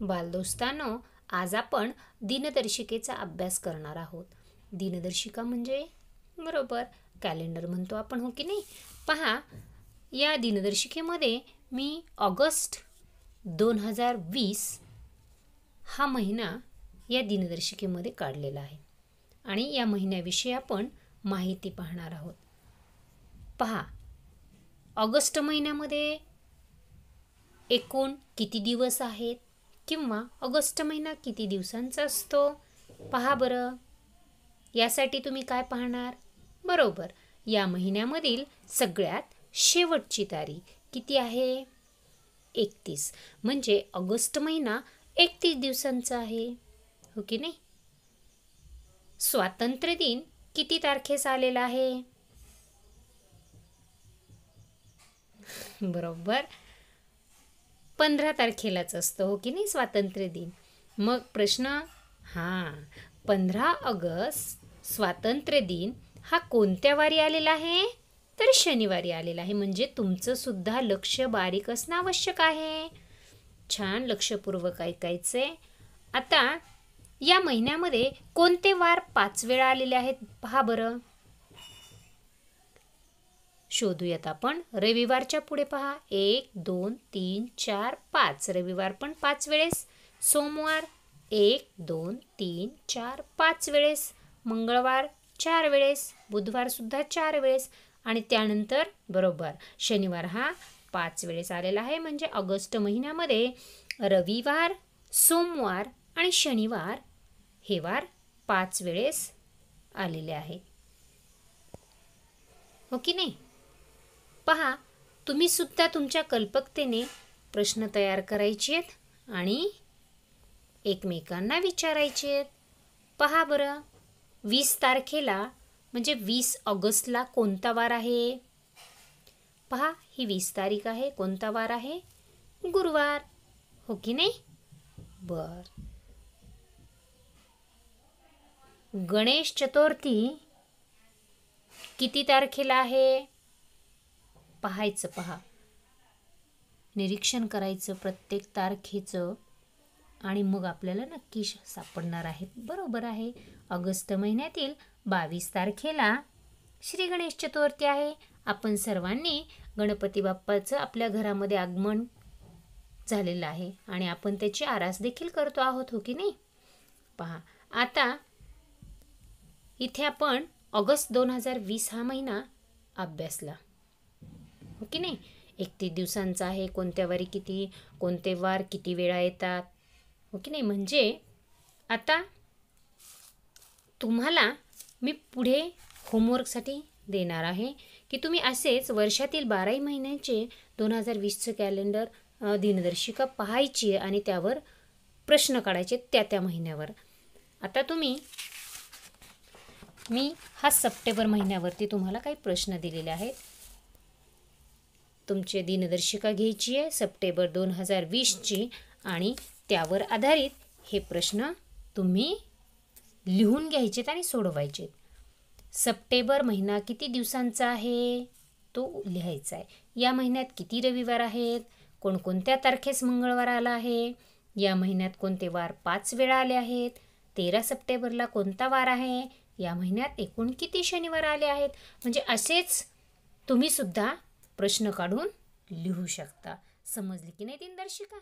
बालदोस्तानो आज आपण दिनदर्शिकेचा अभ्यास करणार आहोत दिनदर्शिका म्हणजे बरोबर कॅलेंडर म्हणतो आपण हो की नाही पहा या दिनदर्शिकेमध्ये मी ऑगस्ट दोन हजार वीस हा महिना या दिनदर्शिकेमध्ये काढलेला आहे आणि या महिन्याविषयी आपण माहिती पाहणार आहोत पहा ऑगस्ट महिन्यामध्ये एकूण किती दिवस आहेत किंवा ऑगस्ट महिना किती दिवसांचा असतो पहा बरं यासाठी तुम्ही काय पाहणार बरोबर या महिन्यामधील सगळ्यात शेवटची तारीख किती आहे एकतीस म्हणजे ऑगस्ट महिना एकतीस दिवसांचा आहे हो की नाही स्वातंत्र्य दिन किती तारखेस आलेला आहे बरोबर पंधरा तारखेलाच असतं हो की नाही स्वातंत्र्य दिन मग प्रश्न हां पंधरा ऑगस्ट स्वातंत्र्य दिन हा कोणत्या वारी आलेला आहे तर शनिवारी आलेला आहे म्हणजे तुमचं सुद्धा लक्ष बारीक असणं आवश्यक आहे छान लक्षपूर्वक ऐकायचं आहे आता या महिन्यामध्ये कोणते वार पाच वेळा आलेले आहेत पहा बरं शोधूयात आपण रविवारच्या पुढे पहा एक दोन तीन चार पाच रविवार पण पाच वेळेस सोमवार एक दोन तीन चार पाच वेळेस मंगळवार चार वेळेस बुधवारसुद्धा चार वेळेस आणि त्यानंतर बरोबर शनिवार हा पाच वेळेस आलेला आहे म्हणजे ऑगस्ट महिन्यामध्ये रविवार सोमवार आणि शनिवार हे वार पाच वेळेस आलेले आहे हो की नाही पहा तुम्ही सुद्धा तुमच्या कल्पकतेने प्रश्न तयार करायचे आहेत आणि एकमेकांना विचारायचे आहेत पहा बरं वीस तारखेला म्हणजे वीस ऑगस्टला कोणता वार आहे पहा ही वीस तारीख आहे कोणता वार आहे गुरुवार हो की नाही बर गणेश चतुर्थी किती तारखेला आहे पाहायचं पहा निरीक्षण करायचं प्रत्येक तारखेचं आणि मग आपल्याला नक्की सापडणार आहेत बरोबर आहे ऑगस्ट महिन्यातील बावीस तारखेला श्री गणेश चतुर्थी आहे आपण सर्वांनी गणपती बाप्पाचं आपल्या घरामध्ये आगमन झालेलं आहे आणि आपण त्याची आरास देखील करतो आहोत हो की नाही पहा आता इथे आपण ऑगस्ट दोन हजार वीस हा महिना अभ्यासला हो की नाही एकतीस दिवसांचा आहे कोणत्या वारी किती कोणते वार किती वेळा येतात हो की नाही म्हणजे आता तुम्हाला मी पुढे होमवर्कसाठी देणार आहे की तुम्ही असेच वर्षातील बाराही महिन्यांचे दोन हजार वीसचं कॅलेंडर दिनदर्शिका पाहायची आणि त्यावर प्रश्न काढायचे त्या त्या महिन्यावर आता तुम्ही मी हा सप्टेंबर महिन्यावरती तुम्हाला काही प्रश्न दिलेले आहेत तुमचे दिनदर्शिका घ्यायची आहे सप्टेंबर दोन हजार वीसची आणि त्यावर आधारित हे प्रश्न तुम्ही लिहून घ्यायचेत आणि सोडवायचेत सप्टेंबर महिना किती दिवसांचा आहे तो लिहायचा आहे या महिन्यात किती रविवार आहेत कोणकोणत्या तारखेस मंगळवार आला आहे या महिन्यात कोणते वार पाच वेळा आले आहेत तेरा सप्टेंबरला कोणता वार आहे या महिन्यात एकूण किती शनिवार आले आहेत म्हणजे असेच तुम्हीसुद्धा प्रश्न काढून लिहू शकता समजले की नाही तीन दर्शिका